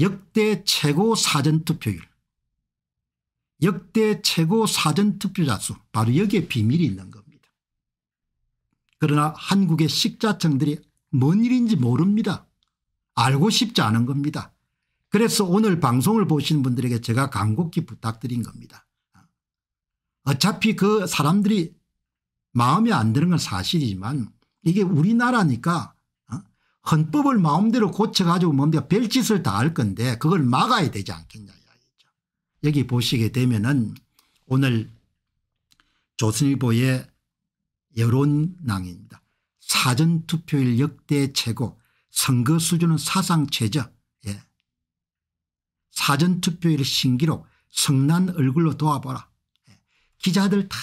역대 최고 사전투표율 역대 최고 사전투표자 수 바로 여기에 비밀이 있는 겁니다. 그러나 한국의 식자청들이뭔 일인지 모릅니다. 알고 싶지 않은 겁니다. 그래서 오늘 방송을 보시는 분들에게 제가 간곡히 부탁드린 겁니다. 어차피 그 사람들이 마음에 안 드는 건 사실이지만 이게 우리나라니까 헌법을 마음대로 고쳐가지고 뭔가 별짓을 다 할 건데 그걸 막아야 되지 않겠냐 이야기죠. 여기 보시게 되면은 오늘 조선일보의 여론낭입니다. 사전투표일 역대 최고 선거 수준은 사상 최저 예. 사전투표일 신기록 성난 얼굴로 도와보라. 예. 기자들 다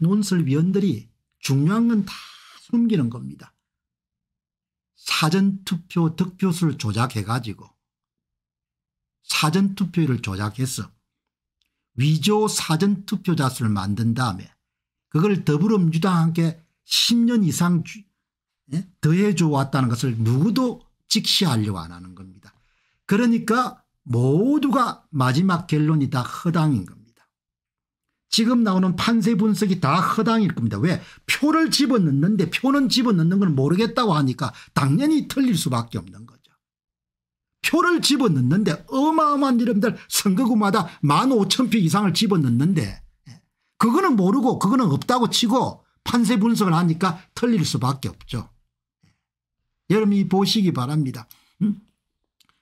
논설위원들이 중요한 건 다 숨기는 겁니다. 사전투표 득표수를 조작해가지고 사전투표를 조작해서 위조 사전투표자 수를 만든 다음에 그걸 더불어민주당과 함께 10년 이상 예? 더해줘 왔다는 것을 누구도 직시하려고 안 하는 겁니다. 그러니까 모두가 마지막 결론이 다 허당인 겁니다. 지금 나오는 판세 분석이 다 허당일 겁니다. 왜? 표를 집어넣는데 표는 집어넣는 걸 모르겠다고 하니까 당연히 틀릴 수밖에 없는 거죠. 표를 집어넣는데 어마어마한 이름들 선거구마다 15,000표 이상을 집어넣는데 예. 그거는 모르고 그거는 없다고 치고 판세 분석을 하니까 틀릴 수밖에 없죠. 예. 여러분이 보시기 바랍니다. 음?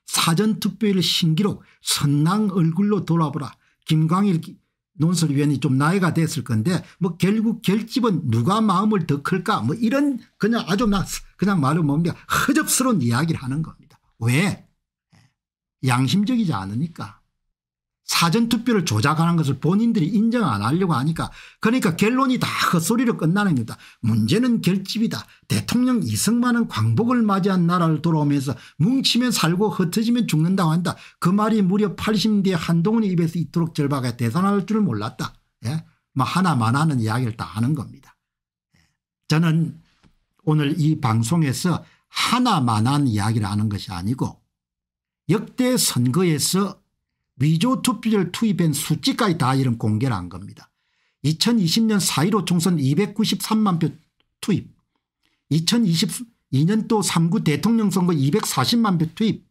사전투표일 신기록 선랑 얼굴로 돌아보라. 김광일 논설위원이 좀 나이가 됐을 건데 뭐 결국 결집은 누가 마음을 더 클까 뭐 이런 그냥 아주 막 그냥 말은 뭡니까 허접스러운 이야기를 하는 겁니다. 왜? 양심적이지 않으니까. 사전투표를 조작하는 것을 본인들이 인정 안 하려고 하니까 그러니까 결론이 다 헛소리로 끝나는 겁니다. 문제는 결집이다. 대통령 이승만은 광복을 맞이한 나라를 돌아오면서 뭉치면 살고 흩어지면 죽는다고 한다. 그 말이 무려 80대 한동훈의 입에서 이토록 절박해 대단할 줄 몰랐다. 예? 뭐 하나만 하는 이야기를 다 하는 겁니다. 예. 저는 오늘 이 방송에서 하나만 한 이야기를 하는 것이 아니고 역대 선거에서 위조 투표를 투입한 수치까지 다이름 공개를 한 겁니다. 2020년 4.15 총선 293만 표 투입 2022년도 3구 대통령 선거 240만 표 투입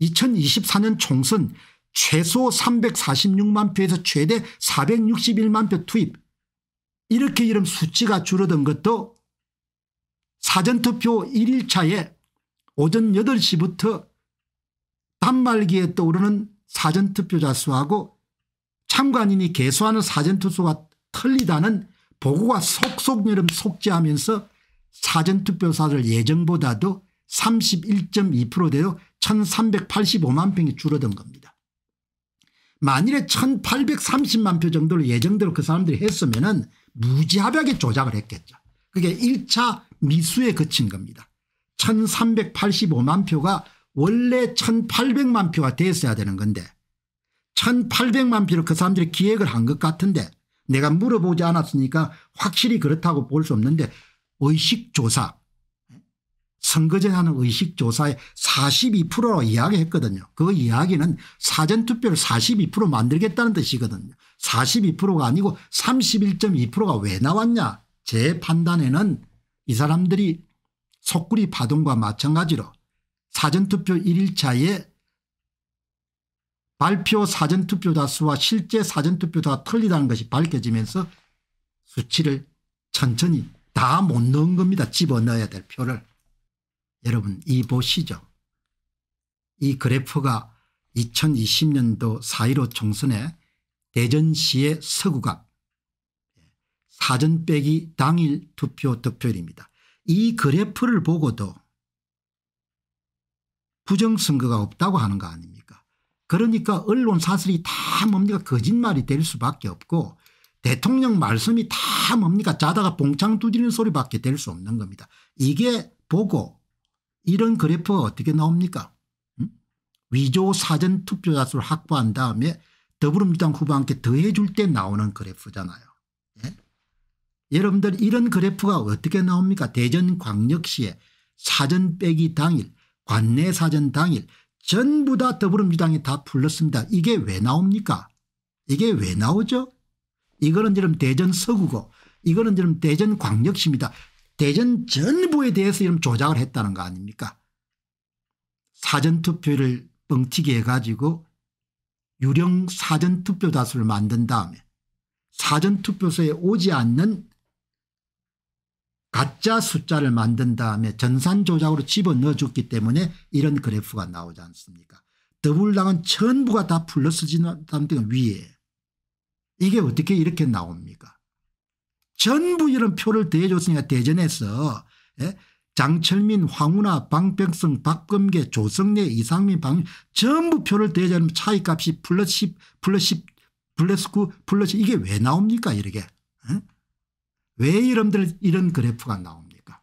2024년 총선 최소 346만 표에서 최대 461만 표 투입 이렇게 이런 수치가 줄어든 것도 사전투표 1일차에 오전 8시부터 단말기에 떠오르는 사전투표자 수하고 참관인이 개소하는 사전투표가 틀리다는 보고가 속속여름 속지하면서 사전투표사를 예정보다도 31.2%대로 1385만 평이 줄어든 겁니다. 만일에 1830만 표 정도를 예정대로 그 사람들이 했으면 은 무지하게 조작을 했겠죠. 그게 1차 미수에 그친 겁니다. 1385만 표가 원래 1800만 표가 됐어야 되는 건데 1800만 표를 그 사람들이 기획을 한 것 같은데 내가 물어보지 않았으니까 확실히 그렇다고 볼 수 없는데 의식조사 선거제 하는 의식조사에 42%라고 이야기했거든요. 그 이야기는 사전투표를 42% 만들겠다는 뜻이거든요. 42%가 아니고 31.2%가 왜 나왔냐 제 판단에는 이 사람들이 속구리 파동과 마찬가지로 사전투표 1일차에 발표 사전투표다 수와 실제 사전투표다가 틀리다는 것이 밝혀지면서 수치를 천천히 다 못 넣은 겁니다. 집어넣어야 될 표를. 여러분 이 보시죠. 이 그래프가 2020년도 4.15 총선에 대전시의 서구갑 사전 빼기 당일 투표 득표율입니다. 이 그래프를 보고도 부정선거가 없다고 하는 거 아닙니까 그러니까 언론 사설이 다 뭡니까 거짓말이 될 수밖에 없고 대통령 말씀이 다 뭡니까 자다가 봉창 두드리는 소리밖에 될 수 없는 겁니다. 이게 보고 이런 그래프가 어떻게 나옵니까 음? 위조 사전 투표자 수를 확보한 다음에 더불어민주당 후보한테 더해줄 때 나오는 그래프잖아요. 예? 여러분들 이런 그래프가 어떻게 나옵니까 대전광역시에 사전 빼기 당일 관내사전 당일 전부 다 더불어민주당이 다 불렀습니다. 이게 왜 나옵니까? 이게 왜 나오죠? 이거는 지금 대전 서구고 이거는 지금 대전 광역시입니다. 대전 전부에 대해서 이런 조작을 했다는 거 아닙니까? 사전투표를 뻥튀기 해가지고 유령 사전투표다수를 만든 다음에 사전투표소에 오지 않는 가짜 숫자를 만든 다음에 전산 조작으로 집어넣어줬기 때문에 이런 그래프가 나오지 않습니까 더블당은 전부가 다 플러스 진단등 위에 이게 어떻게 이렇게 나옵니까 전부 이런 표를 대줬으니까 대전에서 예? 장철민 황운하 방병성 박검계 조성래 이상민 방 전부 표를 대해주면 차이값이 플러스 10 플러스 10 플러스 9 플러스 이게 왜 나옵니까 이렇게 예? 왜 여러분들 이런 그래프가 나옵니까?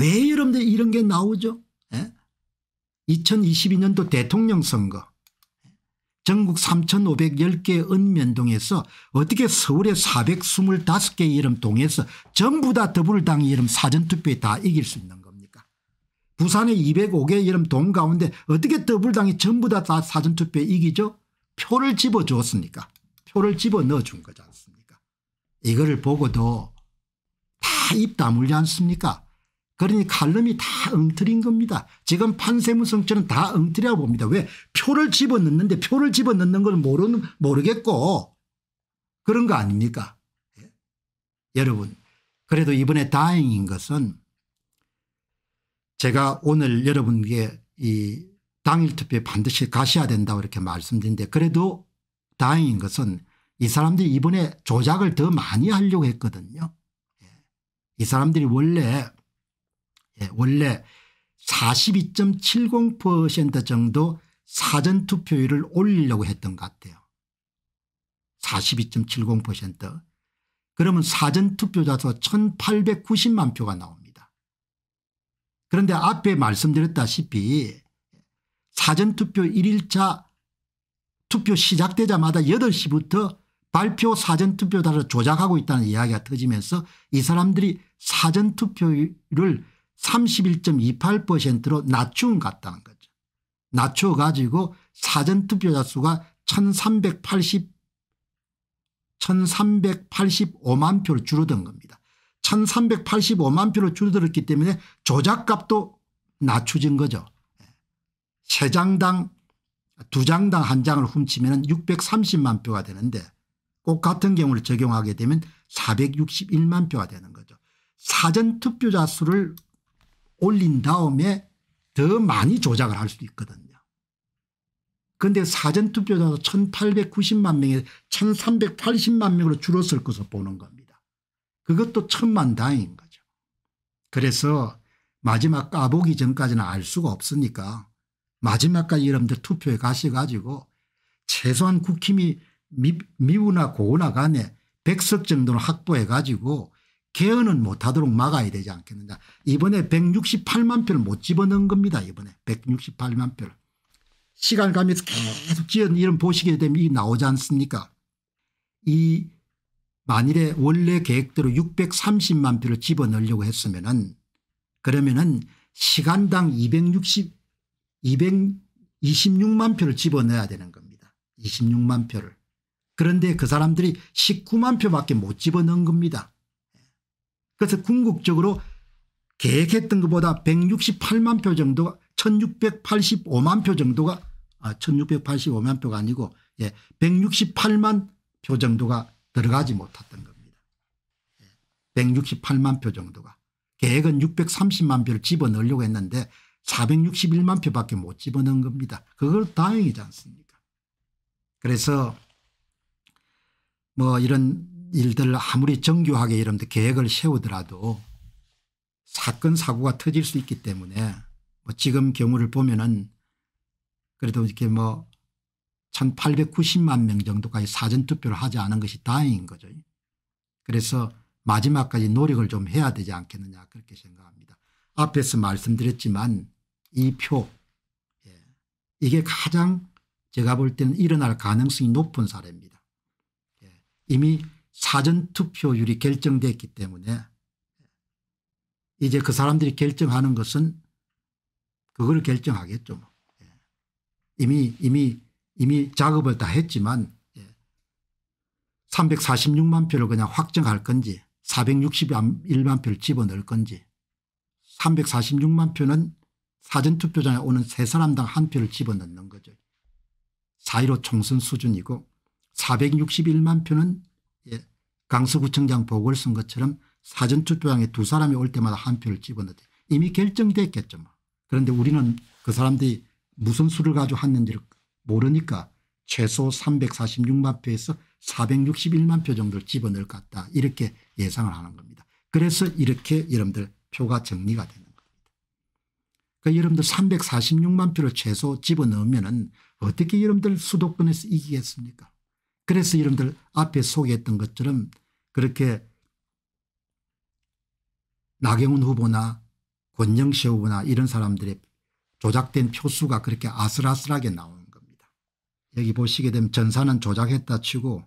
왜 여러분들 이런 게 나오죠? 예? 2022년도 대통령 선거 전국 3,510개 읍면동에서 어떻게 서울의 425개 이름 동에서 전부 다더불당 이름 사전투표에 다 이길 수 있는 겁니까? 부산의 205개 이름 동 가운데 어떻게 더불당이 전부 다, 다 사전투표에 이기죠? 표를 집어주었으니까 표를 집어넣어준 거지 않습니까? 이거를 보고도 다 입 다물지 않습니까 그러니 칼럼이 다엉터리 겁니다. 지금 판세무성처는 다 엉터리라고 봅니다. 왜? 표를 집어넣는데 표를 집어넣는 걸 모르는, 모르겠고 그런 거 아닙니까? 예? 여러분 그래도 이번에 다행인 것은 제가 오늘 여러분께 이 당일 투표에 반드시 가셔야 된다고 이렇게 말씀드린데 그래도 다행인 것은 이 사람들이 이번에 조작을 더 많이 하려고 했거든요. 예. 이 사람들이 원래 예, 원래 42.70% 정도 사전투표율을 올리려고 했던 것 같아요. 42.70% 그러면 사전투표자 수 1890만 표가 나옵니다. 그런데 앞에 말씀드렸다시피 사전투표 1일차 투표 시작되자마자 8시부터 발표 사전투표자를 조작하고 있다는 이야기가 터지면서 이 사람들이 사전투표율을 31.28%로 낮춘 것 같다는 거죠. 낮춰가지고 사전투표자 수가 1380, 1385만 표로 줄어든 겁니다. 1385만 표로 줄어들었기 때문에 조작값도 낮춰진 거죠. 예. 세 장당 두 장당 한 장을 훔치면 630만 표가 되는데 꼭 같은 경우를 적용하게 되면 461만 표가 되는 거죠. 사전 투표자 수를 올린 다음에 더 많이 조작을 할 수도 있거든요. 그런데 사전 투표자도 1890만 명에 1380만 명으로 줄었을 것으로 보는 겁니다. 그것도 천만 다행인 거죠. 그래서 마지막 까보기 전까지는 알 수가 없으니까 마지막까지 여러분들 투표에 가셔가지고 최소한 국힘이 미, 미 우나 고우나 간에 100석 정도는 확보해 가지고 개헌은 못하도록 막아야 되지 않겠느냐. 이번에 168만 표를 못 집어넣은 겁니다. 이번에 168만 표를. 시간 가면서 계속 지은 이름 보시게 되면 이 나오지 않습니까 이 만일에 원래 계획대로 630만 표를 집어넣으려고 했으면 은 그러면 은 시간당 260, 226만 표를 집어넣어야 되는 겁니다. 26만 표를. 그런데 그 사람들이 19만 표밖에 못 집어넣은 겁니다. 그래서 궁극적으로 계획했던 것보다 168만 표 정도 1685만 표 정도가 아 1685만 표가 아니고 예, 168만 표 정도가 들어가지 못했던 겁니다. 168만 예, 표 정도가 계획은 630만 표를 집어넣으려고 했는데 461만 표밖에 못 집어넣은 겁니다. 그걸 다행이지 않습니까 그래서 뭐 이런 일들 아무리 정교하게 이름도 계획을 세우더라도 사건 사고가 터질 수 있기 때문에 뭐 지금 경우를 보면은 그래도 이렇게 뭐 1890만 명 정도까지 사전투표를 하지 않은 것이 다행인 거죠. 그래서 마지막까지 노력을 좀 해야 되지 않겠느냐 그렇게 생각합니다. 앞에서 말씀드렸지만 이표 예, 이게 가장 제가 볼 때는 일어날 가능성이 높은 사례입니다. 이미 사전투표율이 결정됐기 때문에 이제 그 사람들이 결정하는 것은 그걸 결정하겠죠. 예. 이미 이미 이미 작업을 다 했지만 346만 예. 표를 그냥 확정할 건지 461만 표를 집어넣을 건지 346만 표는 사전투표장에 오는 세 사람당 한 표를 집어넣는 거죠. 4.15 총선 수준이고 461만 표는 예, 강서구청장 보궐선 것처럼 사전투표장에 두 사람이 올 때마다 한 표를 집어넣대 이미 결정됐겠죠. 뭐. 그런데 우리는 그 사람들이 무슨 수를 가지고 왔는지를 모르니까 최소 346만 표에서 461만 표 정도를 집어넣을 것 같다 이렇게 예상을 하는 겁니다. 그래서 이렇게 여러분들 표가 정리가 되는 겁니다. 그러니까 여러분들 346만 표를 최소 집어넣으면 어떻게 여러분들 수도권에서 이기겠습니까 그래서 여러분들 앞에 소개했던 것처럼 그렇게 나경원 후보나 권영세 후보나 이런 사람들의 조작된 표수가 그렇게 아슬아슬하게 나오는 겁니다. 여기 보시게 되면 전사는 조작했다 치고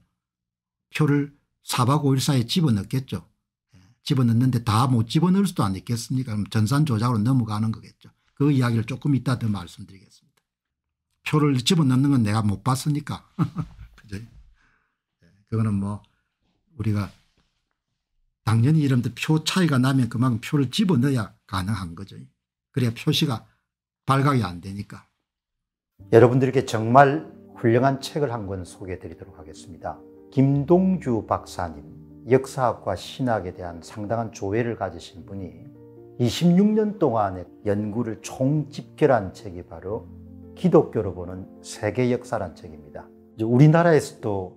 표를 4박 5일 사이에 집어넣겠죠. 예, 집어넣는데 다 못 집어넣을 수도 아니겠습니까 그럼 전산 조작으로 넘어가는 거겠죠. 그 이야기를 조금 이따 더 말씀드리겠습니다. 표를 집어넣는 건 내가 못 봤으니까 그거는 뭐 우리가 당연히 이름도 표 차이가 나면 그만큼 표를 집어넣어야 가능한 거죠. 그래야 표시가 발각이 안 되니까. 여러분들께 정말 훌륭한 책을 한 권 소개해 드리도록 하겠습니다. 김동주 박사님, 역사학과 신학에 대한 상당한 조회를 가지신 분이 26년 동안의 연구를 총집결한 책이 바로 기독교로 보는 세계 역사란 책입니다. 우리나라에서도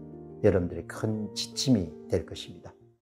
여러분들의 큰 지침이 될 것입니다.